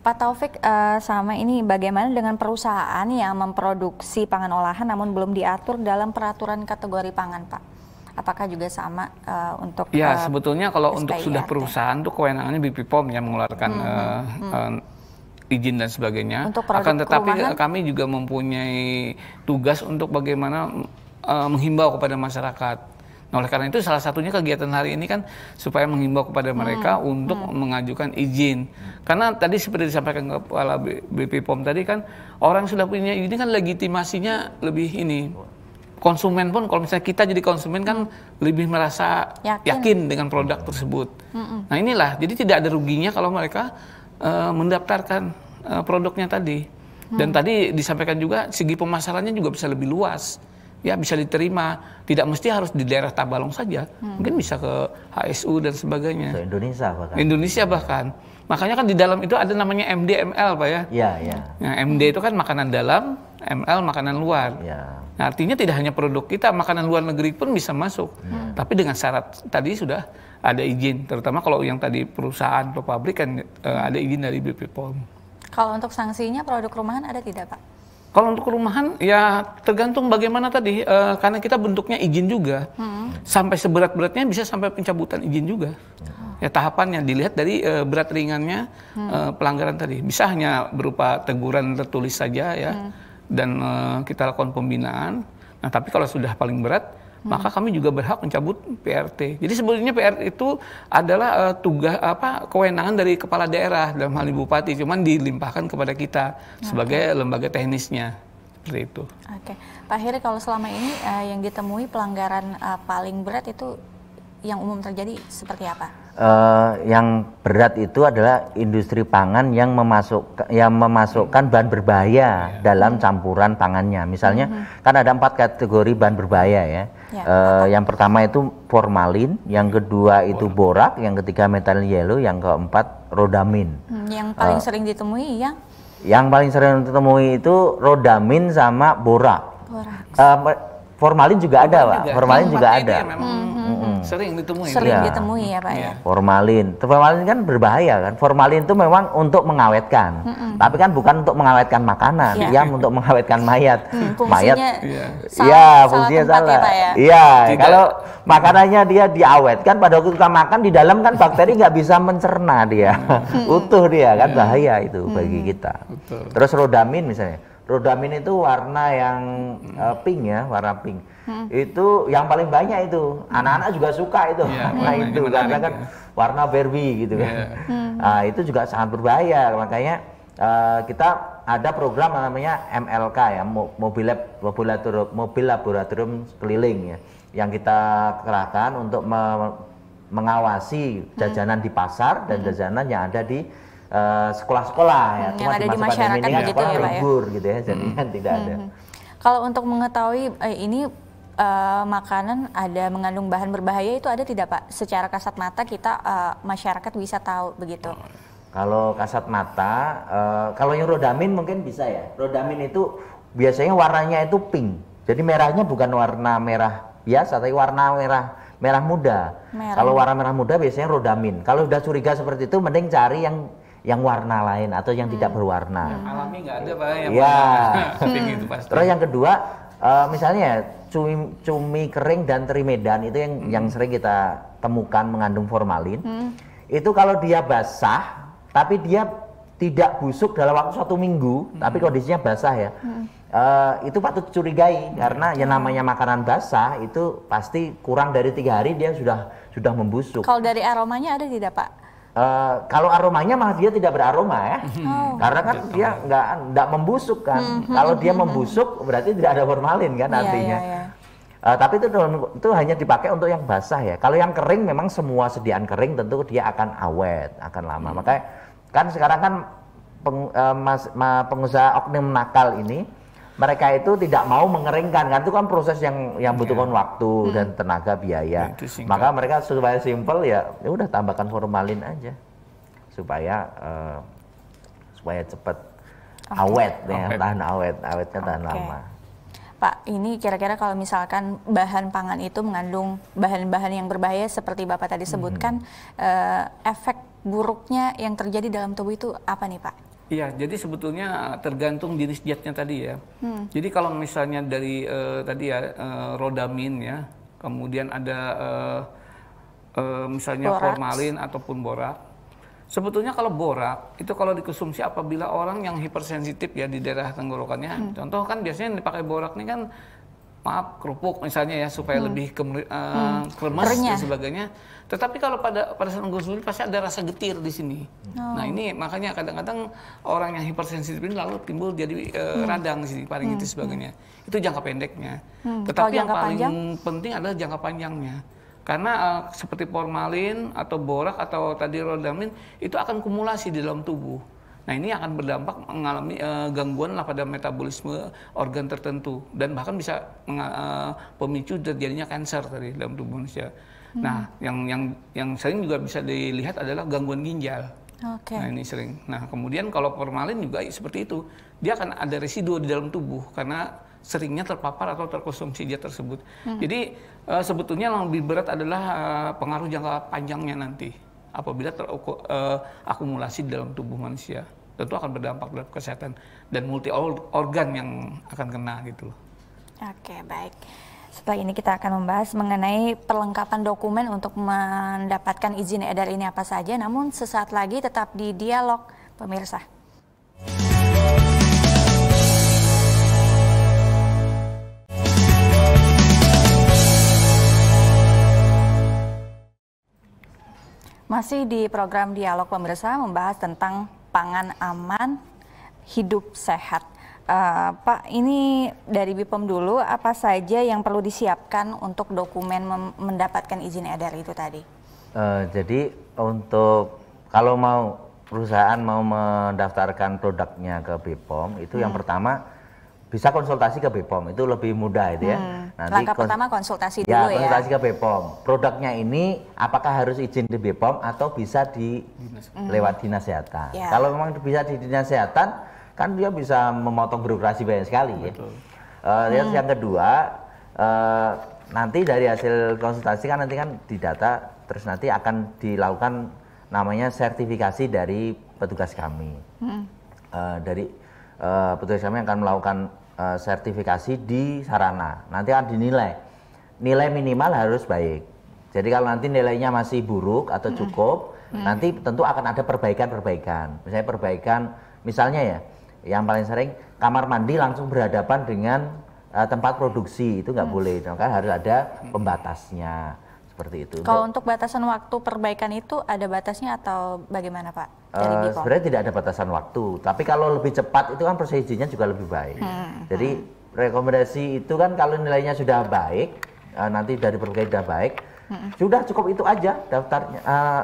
Pak Taufik uh, sama ini bagaimana dengan perusahaan yang memproduksi pangan olahan namun belum diatur dalam peraturan kategori pangan, Pak? apakah juga sama uh, untuk ya uh, sebetulnya kalau untuk sudah perusahaan tuh kewenangannya BPOM POM yang mengeluarkan hmm, uh, hmm. Uh, izin dan sebagainya. Untuk Akan tetapi kami juga mempunyai tugas untuk bagaimana uh, menghimbau kepada masyarakat. Nah, oleh karena itu salah satunya kegiatan hari ini kan supaya menghimbau kepada hmm, mereka hmm, untuk hmm. mengajukan izin. Karena tadi seperti disampaikan kepala BPOM tadi kan orang sudah punya izin kan legitimasinya lebih ini konsumen pun kalau misalnya kita jadi konsumen kan hmm. lebih merasa yakin, yakin dengan produk tersebut. Mm Nah inilah, jadi tidak ada ruginya kalau mereka uh, mendaftarkan uh, produknya tadi. Mm. Dan tadi disampaikan juga segi pemasarannya juga bisa lebih luas, ya bisa diterima. Tidak mesti harus di daerah Tabalong saja, mm. mungkin bisa ke HSU dan sebagainya. Ke Indonesia bahkan. Indonesia bahkan. Makanya kan di dalam itu ada namanya MDML pak ya. Iya iya. Nah, MD itu kan makanan dalam, ml makanan luar. Ya. Nah, artinya tidak hanya produk kita, makanan luar negeri pun bisa masuk. Hmm. Tapi dengan syarat tadi sudah ada izin, terutama kalau yang tadi perusahaan atau pabrik kan uh, ada izin dari BPOM. Kalau untuk sanksinya produk rumahan ada tidak, Pak? Kalau untuk rumahan ya tergantung bagaimana tadi uh, karena kita bentuknya izin juga. Hmm. Sampai seberat-beratnya bisa sampai pencabutan izin juga. Hmm. Ya tahapannya dilihat dari uh, berat ringannya hmm. uh, pelanggaran tadi. Bisa hanya berupa teguran tertulis saja ya. Hmm dan uh, kita lakukan pembinaan. Nah, tapi kalau sudah paling berat, hmm. maka kami juga berhak mencabut PRT. Jadi sebetulnya PRT itu adalah uh, tugas apa kewenangan dari kepala daerah dalam hal ibu bupati, cuman dilimpahkan kepada kita okay. sebagai lembaga teknisnya seperti itu. Oke, okay. Pak Heri kalau selama ini uh, yang ditemui pelanggaran uh, paling berat itu yang umum terjadi seperti apa? Uh, yang berat itu adalah industri pangan yang memasuk yang memasukkan bahan berbahaya yeah. dalam campuran pangannya. Misalnya mm -hmm. kan ada empat kategori bahan berbahaya ya. Yeah. Ya. Uh, yang pertama itu formalin, yang kedua itu borak, yang ketiga metal yellow, yang keempat rodamin. Hmm, yang paling uh, sering ditemui yang yang paling sering ditemui itu rodamin sama borak. Borak. Uh, Formalin juga ada, Pak. Formalin juga ada. juga ada. Hmm, hmm. Sering ditemui. Sering ya. ditemui ya, Pak ya. Iya. Formalin. Formalin kan berbahaya kan. Formalin itu memang untuk mengawetkan. Hmm, Tapi kan bukan untuk mengawetkan makanan, yeah. ya untuk mengawetkan mayat. Hmm, mayat. Iya, ya, fungsinya salah. Iya, ya, ya? Iya, kalau makanannya dia diawetkan pada waktu kita makan di dalam kan bakteri nggak bisa mencerna dia. Hmm. Utuh dia kan iya. bahaya itu bagi hmm. kita. Betul. Terus rodamin misalnya Rodamin itu warna yang uh, pink ya, warna pink. Hmm. Itu yang paling banyak itu. Anak-anak juga suka itu. Yeah, iya, warna itu karena kan ya. warna Barbie gitu yeah. kan. Iya. Hmm. Nah, itu juga sangat berbahaya. Makanya uh, kita ada program namanya MLK ya, mobil lab, mobil laboratorium, mobil laboratorium keliling ya, yang kita kerahkan untuk me mengawasi hmm. jajanan hmm. di pasar dan hmm. jajanan yang ada di Eh, sekolah-sekolah ya, hmm, yang ada di masyarakat ini gitu ya, kan ya? gitu ya, libur ya? gitu ya, jadi hmm. kan tidak hmm. ada. Hmm. Kalau untuk mengetahui eh, ini uh, makanan ada mengandung bahan berbahaya itu ada tidak Pak? Secara kasat mata kita uh, masyarakat bisa tahu begitu. Kalau kasat mata, uh, kalau yang rodamin mungkin bisa ya. Rodamin itu biasanya warnanya itu pink. Jadi merahnya bukan warna merah biasa, tapi warna merah merah muda. Merah. Kalau warna merah muda biasanya rodamin. Kalau sudah curiga seperti itu, mending cari yang yang warna lain atau yang hmm. tidak berwarna. Hmm. Alami nggak ada pak yang ya. itu Terus yang kedua, uh, misalnya cumi, cumi kering dan teri medan itu yang hmm. yang sering kita temukan mengandung formalin. Hmm. Itu kalau dia basah, tapi dia tidak busuk dalam waktu satu minggu, hmm. tapi kondisinya basah ya. Hmm. Uh, itu patut curigai hmm. karena yang namanya makanan basah itu pasti kurang dari tiga hari dia sudah sudah membusuk. Kalau dari aromanya ada tidak pak? Uh, kalau aromanya malah dia tidak beraroma ya, oh. karena kan Betul. dia nggak nggak membusuk kan. Mm-hmm. Kalau hmm, dia hmm, membusuk berarti tidak ada formalin kan yeah, artinya. Yeah, yeah. Uh, tapi itu itu hanya dipakai untuk yang basah ya. Kalau yang kering memang semua sediaan kering tentu dia akan awet, akan lama. Hmm. Makanya kan sekarang kan peng, uh, mas, ma, pengusaha oknum nakal ini mereka itu tidak mau mengeringkan kan itu kan proses yang yang butuhkan yeah. waktu hmm. dan tenaga biaya. Maka mereka supaya simple ya, ya udah tambahkan formalin aja supaya uh, supaya cepat okay. awet ya tahan awet awetnya tahan okay. lama. Pak, ini kira-kira kalau misalkan bahan pangan itu mengandung bahan-bahan yang berbahaya seperti Bapak tadi sebutkan, -hmm. Eh, efek buruknya yang terjadi dalam tubuh itu apa nih Pak? Iya, jadi sebetulnya eh, tergantung jenis jetnya tadi ya. Hmm. Jadi kalau misalnya dari uh, tadi ya uh, rodamin ya, kemudian ada uh, uh, misalnya borax. formalin ataupun borak. Sebetulnya kalau borak itu kalau dikonsumsi apabila orang yang hipersensitif ya di daerah tenggorokannya, hmm. contoh kan biasanya yang dipakai borak nih kan maaf kerupuk misalnya ya supaya hmm. lebih kemer, uh, hmm. kremes dan sebagainya tetapi kalau pada pada saat mengonsumsi pasti ada rasa getir di sini. Oh. Nah ini makanya kadang-kadang orang yang hipersensitif ini lalu timbul jadi uh, hmm. radang di sini, paling hmm. sebagainya. Hmm. Itu jangka pendeknya. Hmm. Tetapi yang paling panjang? penting adalah jangka panjangnya. Karena uh, seperti formalin atau borak atau tadi rodamin itu akan kumulasi di dalam tubuh. Nah ini akan berdampak mengalami uh, gangguan lah pada metabolisme organ tertentu dan bahkan bisa uh, pemicu terjadinya kanker tadi dalam tubuh manusia. Nah, hmm. yang yang yang sering juga bisa dilihat adalah gangguan ginjal. Okay. Nah, ini sering. Nah, kemudian kalau formalin juga seperti itu. Dia akan ada residu di dalam tubuh karena seringnya terpapar atau terkonsumsi dia tersebut. Hmm. Jadi uh, sebetulnya yang lebih berat adalah uh, pengaruh jangka panjangnya nanti apabila terakumulasi eh, uh, dalam tubuh manusia. Tentu akan berdampak terhadap kesehatan dan multi organ yang akan kena gitu. Oke, okay, baik. Setelah ini kita akan membahas mengenai perlengkapan dokumen untuk mendapatkan izin edar ini apa saja, namun sesaat lagi tetap di dialog pemirsa. Masih di program dialog pemirsa membahas tentang pangan aman, hidup sehat. Uh, Pak, ini dari BPOM dulu, apa saja yang perlu disiapkan untuk dokumen mendapatkan izin edar itu tadi? Uh, jadi untuk kalau mau perusahaan mau mendaftarkan produknya ke BPOM, itu hmm. yang pertama bisa konsultasi ke BPOM, itu lebih mudah itu ya. Hmm. Nanti Langkah kons- pertama konsultasi ya, dulu konsultasi ya. konsultasi ke BPOM. Produknya ini apakah harus izin di BPOM atau bisa di hmm. lewat dinas kesehatan? Ya. Kalau memang bisa di dinas kesehatan, kan dia bisa memotong birokrasi banyak sekali ya. Betul. ya. Uh, hmm. yang kedua uh, nanti dari hasil konsultasi kan nanti kan didata terus nanti akan dilakukan namanya sertifikasi dari petugas kami. Hmm. Uh, dari uh, petugas kami akan melakukan uh, sertifikasi di sarana. Nanti akan dinilai. Nilai minimal harus baik. Jadi kalau nanti nilainya masih buruk atau hmm. cukup, hmm. nanti tentu akan ada perbaikan-perbaikan. Misalnya perbaikan misalnya ya yang paling sering kamar mandi langsung berhadapan dengan uh, tempat produksi itu nggak hmm. boleh maka nah, harus ada pembatasnya seperti itu. Kalau untuk, untuk batasan waktu perbaikan itu ada batasnya atau bagaimana Pak? Eh, dari uh, sebenarnya tidak ada batasan waktu, tapi kalau lebih cepat itu kan proses izinnya juga lebih baik. Hmm. Jadi hmm. rekomendasi itu kan kalau nilainya sudah baik, uh, nanti dari perbaikan sudah baik, hmm. sudah cukup itu aja daftarnya uh,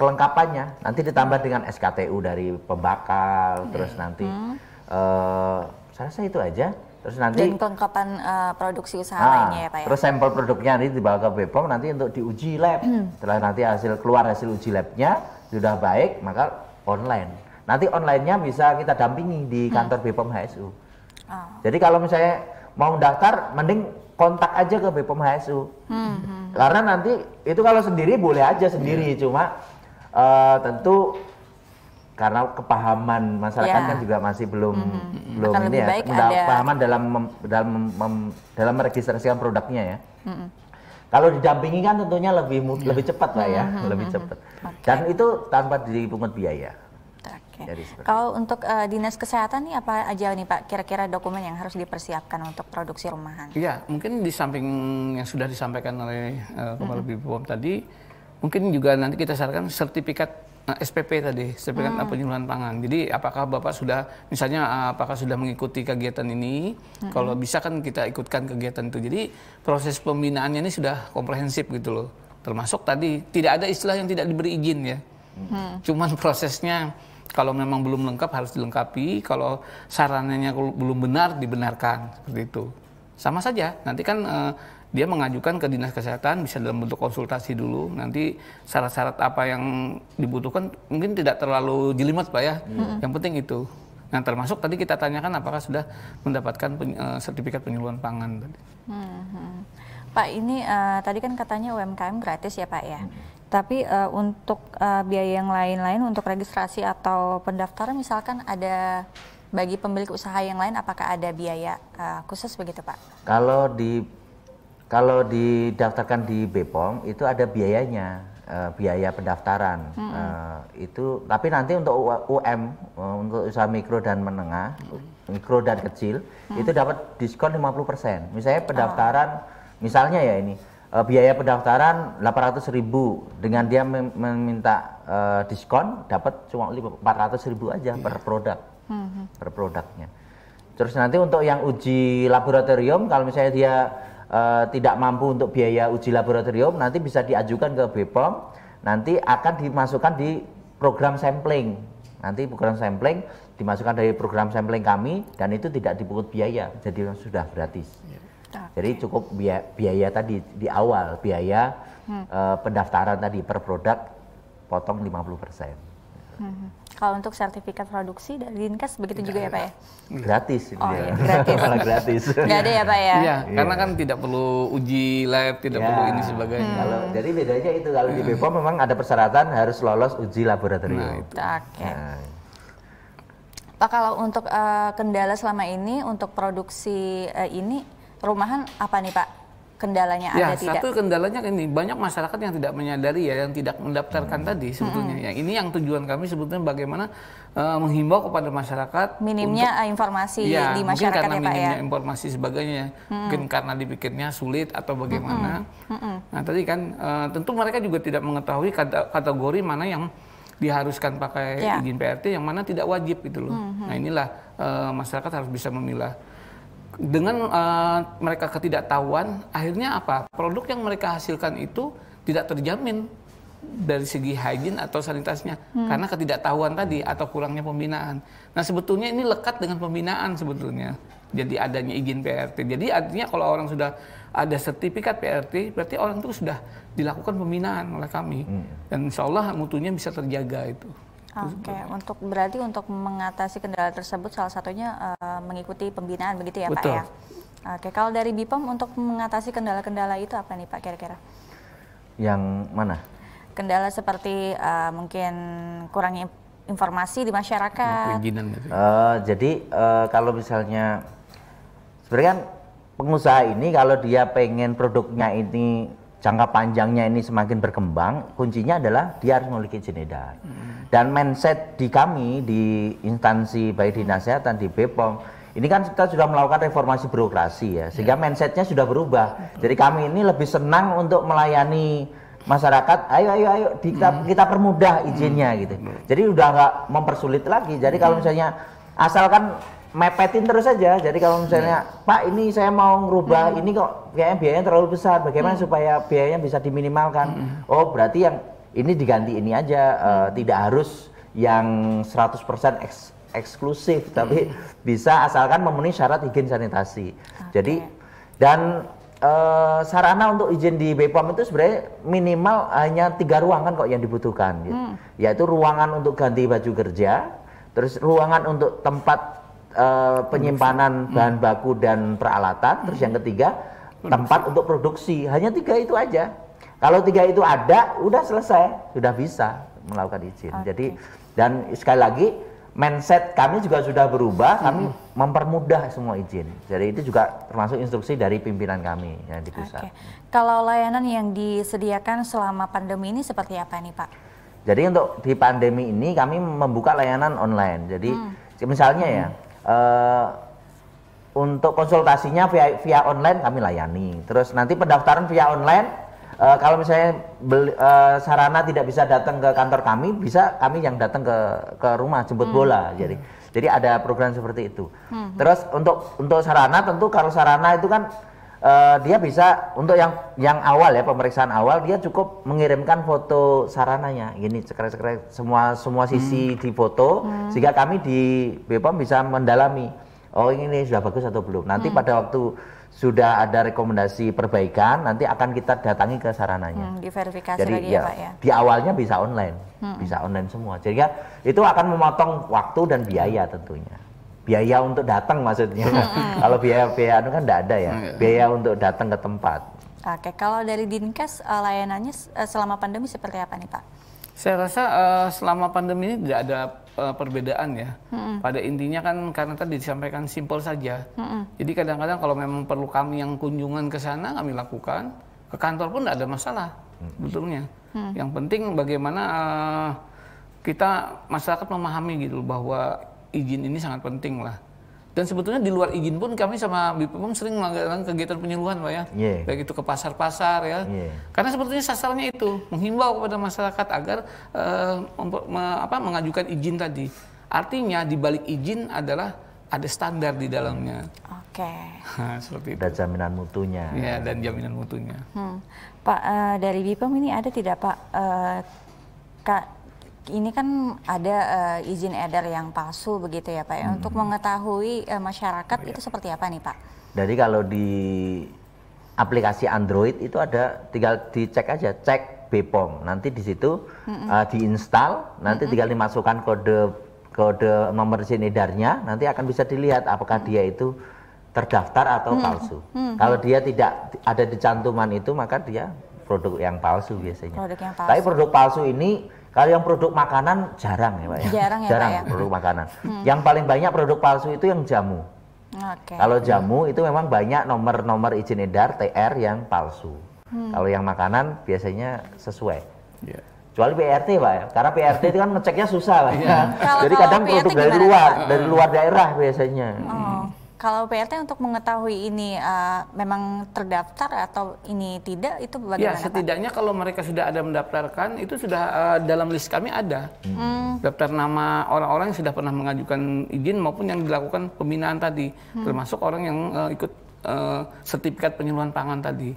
kelengkapannya nanti ditambah dengan SKTU dari pembakal okay. Iya. terus nanti hmm. uh, saya rasa itu aja terus nanti dan kelengkapan uh, produksi usaha nah, lainnya ya pak ya? terus sampel produknya nanti dibawa ke BPOM nanti untuk diuji lab hmm. setelah nanti hasil keluar hasil uji labnya sudah baik maka online nanti onlinenya bisa kita dampingi di hmm. kantor hmm. BPOM HSU oh. jadi kalau misalnya mau mendaftar mending kontak aja ke BPOM HSU hmm, hmm. karena nanti itu kalau sendiri boleh aja sendiri hmm. cuma uh, tentu karena kepahaman masyarakat ya. kan juga masih belum mm-hmm. belum Akan ini ya ada... pahaman dalam mem, dalam mem, dalam meregistrasikan produknya ya. Mm-hmm. Kalau didampingi kan tentunya lebih mm-hmm. lebih cepat lah ya, mm-hmm. lebih mhm. cepat. Okay. Dan itu tanpa dipungut biaya. Okay. Kalau untuk uh, dinas kesehatan nih apa aja nih Pak kira-kira dokumen yang harus dipersiapkan untuk produksi rumahan? Iya, mungkin di samping yang sudah disampaikan oleh uh, Kepala mm-hmm. BPOM tadi mungkin juga nanti kita sarankan sertifikat eh, SPP tadi, sertifikat hmm. penyuluhan pangan. Jadi apakah Bapak sudah misalnya eh, apakah sudah mengikuti kegiatan ini? Hmm. Kalau bisa kan kita ikutkan kegiatan itu. Jadi proses pembinaannya ini sudah komprehensif gitu loh. Termasuk tadi tidak ada istilah yang tidak diberi izin ya. Hmm. Cuman prosesnya kalau memang belum lengkap harus dilengkapi, kalau sarannya belum benar dibenarkan seperti itu. Sama saja. Nanti kan eh, dia mengajukan ke dinas kesehatan bisa dalam bentuk konsultasi dulu nanti syarat-syarat apa yang dibutuhkan mungkin tidak terlalu jelimet pak ya hmm. yang penting itu nah termasuk tadi kita tanyakan apakah sudah mendapatkan peny eh, sertifikat penyuluhan pangan tadi hmm. pak ini uh, tadi kan katanya UMKM gratis ya pak ya hmm. Tapi uh, untuk uh, biaya yang lain-lain untuk registrasi atau pendaftaran misalkan ada bagi pemilik usaha yang lain apakah ada biaya uh, khusus begitu Pak? Kalau di kalau didaftarkan di BPOM itu ada biayanya, uh, biaya pendaftaran. Mm -hmm. uh, itu tapi nanti untuk UM uh, untuk usaha mikro dan menengah, mm -hmm. mikro dan kecil mm -hmm. itu dapat diskon 50%. Misalnya oh. pendaftaran oh. misalnya ya ini uh, biaya pendaftaran 800.000 dengan dia meminta uh, diskon dapat cuma 400.000 aja iya. per produk. Mm -hmm. per produknya. Terus nanti untuk yang uji laboratorium kalau misalnya dia Eh, tidak mampu untuk biaya uji laboratorium nanti bisa diajukan ke BPOM nanti akan dimasukkan di program sampling nanti program sampling dimasukkan dari program sampling kami dan itu tidak dipungut biaya jadi sudah gratis iya. jadi cukup biaya, biaya tadi di awal biaya hmm. uh, pendaftaran tadi per produk potong 50% hmm. hmm. Kalau untuk sertifikat produksi dari Dinkes begitu juga ya Pak ya? Gratis. Oh iya, gratis. Malah gratis. Nggak ada ya Pak ya? Iya, iya, karena kan tidak perlu uji lab, tidak perlu iya. ini sebagainya. Hmm. Kalau, jadi bedanya itu, kalau di BPOM memang ada persyaratan harus lolos uji laboratorium. Nah, Oke. Nah. Pak kalau untuk eh, kendala selama ini untuk produksi eh, ini rumahan apa nih Pak? kendalanya ya, ada satu tidak? Satu kendalanya kan ini banyak masyarakat yang tidak menyadari ya yang tidak mendaftarkan tadi sebetulnya. Hmm. Ya, ini yang tujuan kami sebetulnya bagaimana uh, menghimbau kepada masyarakat minimnya untuk, eh, informasi ya, di masyarakat mungkin karena ya, ya, minimnya informasi sebagainya. Hmm. Mungkin karena dipikirnya sulit atau bagaimana. Hmm. Hmm. Nah, tadi kan uh, tentu mereka juga tidak mengetahui kategori mana yang diharuskan pakai ya. izin PRT yang mana tidak wajib gitu loh. Hmm. Nah, inilah uh, masyarakat harus bisa memilah dengan uh, mereka ketidaktahuan akhirnya apa produk yang mereka hasilkan itu tidak terjamin dari segi hygiene atau sanitasnya hmm. karena ketidaktahuan tadi atau kurangnya pembinaan. Nah sebetulnya ini lekat dengan pembinaan sebetulnya. Jadi adanya izin PRT. Jadi artinya kalau orang sudah ada sertifikat PRT berarti orang itu sudah dilakukan pembinaan oleh kami hmm. dan insya Allah mutunya bisa terjaga itu. Ah, oke, okay. untuk berarti untuk mengatasi kendala tersebut salah satunya uh, mengikuti pembinaan begitu ya Betul. Pak ya. Oke, okay. kalau dari BIPOM untuk mengatasi kendala-kendala itu apa nih Pak kira-kira? Yang mana? Kendala seperti uh, mungkin kurangnya informasi di masyarakat. Uh, jadi uh, kalau misalnya sebenarnya kan pengusaha ini kalau dia pengen produknya ini jangka panjangnya ini semakin berkembang, kuncinya adalah dia harus memiliki izin edar. Hmm. Dan mindset di kami di instansi baik di kesehatan di BPOM ini kan kita sudah melakukan reformasi birokrasi ya, iya. sehingga yeah. mindsetnya sudah berubah. Jadi kami ini lebih senang untuk melayani masyarakat. Ayo, ayo, ayo, kita, hmm. kita permudah izinnya hmm. gitu. Jadi udah nggak mempersulit lagi. Jadi kalau hmm. misalnya asalkan mepetin terus saja. Jadi kalau hmm. misalnya hmm. Pak ini saya mau ngubah hmm. ini kok kayaknya biayanya terlalu besar. Bagaimana hmm. supaya biayanya bisa diminimalkan? Hmm. Oh berarti yang ini diganti ini aja hmm. tidak harus yang 100% eks eksklusif hmm. tapi bisa asalkan memenuhi syarat izin sanitasi. Okay. Jadi dan uh, sarana untuk izin di BPOM itu sebenarnya minimal hanya tiga ruangan kok yang dibutuhkan, gitu. hmm. yaitu ruangan untuk ganti baju kerja, terus ruangan untuk tempat Eh, penyimpanan bahan hmm. baku dan peralatan. Terus yang ketiga tempat untuk produksi. Hanya tiga itu aja. Kalau tiga itu ada, udah selesai, sudah bisa melakukan izin. Okay. Jadi dan sekali lagi mindset kami juga sudah berubah, kami hmm. mempermudah semua izin. Jadi itu juga termasuk instruksi dari pimpinan kami yang di pusat. Okay. Kalau layanan yang disediakan selama pandemi ini seperti apa nih Pak? Jadi untuk di pandemi ini kami membuka layanan online. Jadi hmm. misalnya hmm. ya Uh, untuk konsultasinya via via online kami layani. Terus nanti pendaftaran via online uh, kalau misalnya beli, uh, sarana tidak bisa datang ke kantor kami, bisa kami yang datang ke ke rumah jemput hmm. bola. Hmm. Jadi hmm. jadi ada program seperti itu. Hmm. Terus untuk untuk sarana tentu kalau sarana itu kan uh, dia bisa untuk yang yang awal ya pemeriksaan awal dia cukup mengirimkan foto sarananya ini sekarang-sekarang semua semua sisi hmm. di foto hmm. sehingga kami di BPOM bisa mendalami oh ini sudah bagus atau belum nanti hmm. pada waktu sudah ada rekomendasi perbaikan nanti akan kita datangi ke sarananya hmm, diverifikasi jadi lagi ya, ya Pak ya di awalnya bisa online hmm. bisa online semua jadi ya, itu akan memotong waktu dan biaya tentunya biaya untuk datang maksudnya. kalau biaya biaya itu kan tidak ada ya. Biaya untuk datang ke tempat. Oke, kalau dari Dinkes eh, layanannya eh, selama pandemi seperti apa nih Pak? Saya rasa uh, selama pandemi ini tidak ada uh, perbedaan ya. hmm Pada intinya kan karena tadi disampaikan simpel saja. hmm Jadi kadang-kadang kalau memang perlu kami yang kunjungan ke sana kami lakukan. Ke kantor pun tidak ada masalah sebetulnya. Mm-hmm. Yang penting bagaimana uh, kita masyarakat memahami gitu bahwa izin ini sangat penting lah. Dan sebetulnya di luar izin pun kami sama BPOM sering melakukan kegiatan penyuluhan Pak ya. Yeah. Baik itu ke pasar-pasar ya. Yeah. Karena sebetulnya sasarannya itu menghimbau kepada masyarakat agar eh, me, apa, mengajukan izin tadi. Artinya di balik izin adalah ada standar di dalamnya. Hmm. Oke. Okay. Seperti itu. Dan jaminan mutunya. Iya, dan jaminan mutunya. Hmm. Pak uh, dari BPOM ini ada tidak Pak uh, ini kan ada uh, izin edar yang palsu begitu ya Pak. Ya? Hmm. Untuk mengetahui uh, masyarakat oh, iya. itu seperti apa nih Pak? Jadi kalau di aplikasi Android itu ada tinggal dicek aja, cek BPOM. Nanti di situ hmm. uh, eh, diinstal, nanti hmm. tinggal dimasukkan kode kode nomor izin edarnya, nanti akan bisa dilihat apakah hmm. dia itu terdaftar atau hmm. palsu. hmm. Kalau dia tidak ada di cantuman itu maka dia produk yang palsu biasanya. Produk yang palsu. Tapi produk palsu ini kalau yang produk makanan jarang ya Pak ya. Jarang ya Pak ya. produk hmm. makanan. Hmm. Yang paling banyak produk palsu itu yang jamu. Okay. Kalau jamu hmm. itu memang banyak nomor-nomor izin edar TR yang palsu. Hmm. Kalau yang makanan biasanya sesuai. Yeah. Kecuali PRT Pak ya. Karena PRT itu kan ngeceknya susah Pak. Yeah. Jadi kadang produk dari luar, dari luar daerah biasanya. Oh. Kalau PRT untuk mengetahui ini uh, memang terdaftar atau ini tidak itu ya, bagaimana? Ya setidaknya Pak? kalau mereka sudah ada mendaftarkan itu sudah uh, dalam list kami ada hmm. daftar nama orang-orang yang sudah pernah mengajukan izin maupun yang dilakukan pembinaan tadi hmm. termasuk orang yang uh, ikut uh, sertifikat penyuluhan pangan tadi.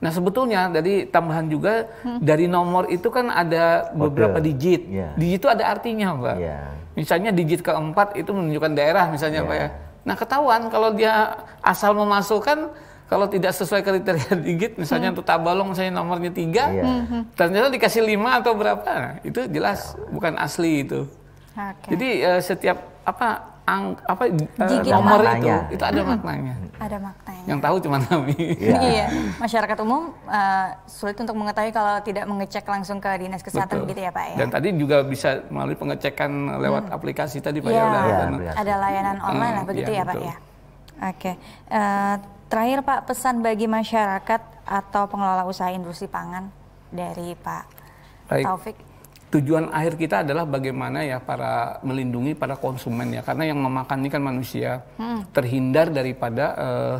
Nah sebetulnya dari tambahan juga hmm. dari nomor itu kan ada beberapa Oke. digit. Yeah. Digit itu ada artinya, Pak. Yeah. Misalnya digit keempat itu menunjukkan daerah misalnya, yeah. Pak ya. ya. Nah ketahuan kalau dia asal memasukkan kalau tidak sesuai kriteria digit, misalnya hmm. untuk tabalong misalnya nomornya tiga, iya. hmm. ternyata dikasih lima atau berapa, nah, itu jelas bukan asli itu. Okay. Jadi uh, setiap apa ang apa Gigi eh, nomor maknanya. itu itu ada maknanya. Ada maknanya. Yang tahu cuma kami. Iya. iya. Masyarakat umum uh, sulit untuk mengetahui kalau tidak mengecek langsung ke dinas kesehatan Betul. gitu ya Pak ya. Dan tadi juga bisa melalui pengecekan lewat hmm. aplikasi tadi Pak iya. ya. ya, ya ada, layanan mm, online hmm, lah iya, begitu ya, ya Pak ya. Oke. Uh, terakhir Pak pesan bagi masyarakat atau pengelola usaha industri pangan dari Pak Baik. Taufik tujuan akhir kita adalah bagaimana ya para melindungi para konsumen ya karena yang memakan ini kan manusia hmm. terhindar daripada uh,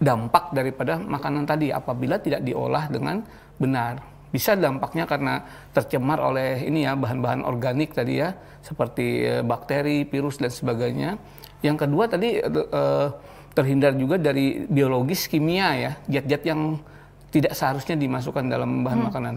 dampak daripada makanan tadi apabila tidak diolah dengan benar bisa dampaknya karena tercemar oleh ini ya bahan-bahan organik tadi ya seperti eh, bakteri virus dan sebagainya yang kedua tadi uh, terhindar juga dari biologis kimia ya zat-zat yang tidak seharusnya dimasukkan dalam bahan hmm. makanan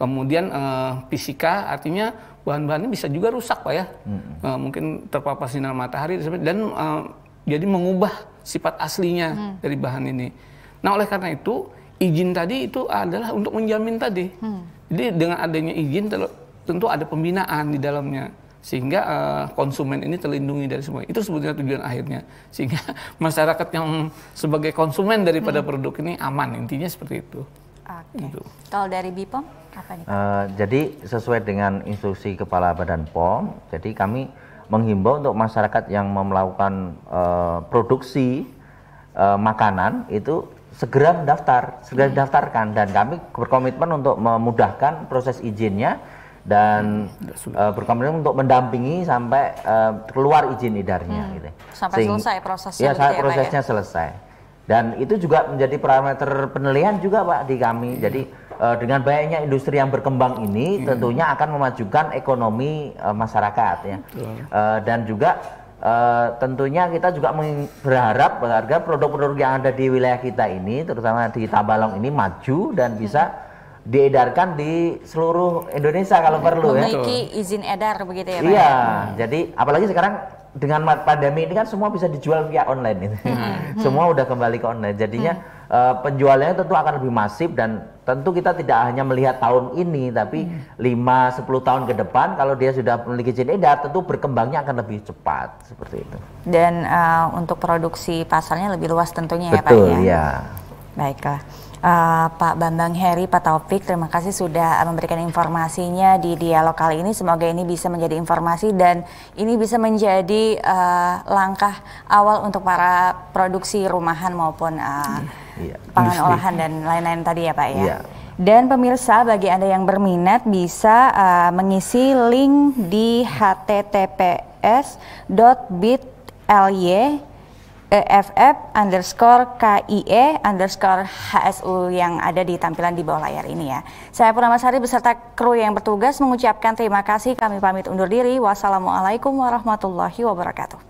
Kemudian uh, fisika artinya bahan-bahannya bisa juga rusak pak ya, hmm. uh, mungkin terpapar sinar matahari dan uh, jadi mengubah sifat aslinya hmm. dari bahan ini. Nah oleh karena itu izin tadi itu adalah untuk menjamin tadi. Hmm. Jadi dengan adanya izin tentu ada pembinaan di dalamnya sehingga uh, konsumen ini terlindungi dari semua itu sebetulnya tujuan akhirnya sehingga masyarakat yang sebagai konsumen daripada hmm. produk ini aman intinya seperti itu. Okay. Gitu. Kalau dari BPOM apa nih? Uh, jadi sesuai dengan instruksi Kepala Badan POM, jadi kami menghimbau untuk masyarakat yang melakukan uh, produksi uh, makanan itu segera mendaftar, segera hmm. didaftarkan dan kami berkomitmen untuk memudahkan proses izinnya dan uh, berkomitmen untuk mendampingi sampai uh, keluar izin idarnya, hmm. gitu. Sampai Sehingga, selesai prosesnya. Iya, gitu ya, ya, prosesnya ya, selesai dan itu juga menjadi parameter penilaian juga Pak di kami. Iya. Jadi uh, dengan banyaknya industri yang berkembang ini iya. tentunya akan memajukan ekonomi uh, masyarakat ya. Uh, dan juga uh, tentunya kita juga berharap harga produk-produk yang ada di wilayah kita ini terutama di Tabalong ini maju dan iya. bisa diedarkan di seluruh Indonesia kalau iya. perlu Memiliki ya. Memiliki izin edar begitu ya Pak. Ya? Iya, hmm. jadi apalagi sekarang dengan pandemi ini kan semua bisa dijual via online ini. Hmm. semua udah kembali ke online. Jadinya hmm. uh, penjualannya tentu akan lebih masif dan tentu kita tidak hanya melihat tahun ini tapi hmm. lima hmm. 5 10 tahun ke depan kalau dia sudah memiliki izin edar tentu berkembangnya akan lebih cepat seperti itu. Dan uh, untuk produksi pasarnya lebih luas tentunya ya, Betul, ya Pak ya. Betul ya. Baiklah. Uh, Pak Bambang Heri, Pak Taufik, terima kasih sudah memberikan informasinya di dialog kali ini. Semoga ini bisa menjadi informasi dan ini bisa menjadi uh, langkah awal untuk para produksi rumahan maupun uh, eh, yeah. Iya. pangan Industry. olahan dan lain-lain tadi ya Pak ya. Yeah. Dan pemirsa bagi Anda yang berminat bisa uh, mengisi link di https.bit.ly EFF underscore KIE underscore HSU yang ada di tampilan di bawah layar ini ya. Saya Purnamasari beserta kru yang bertugas mengucapkan terima kasih. Kami pamit undur diri. Wassalamualaikum warahmatullahi wabarakatuh.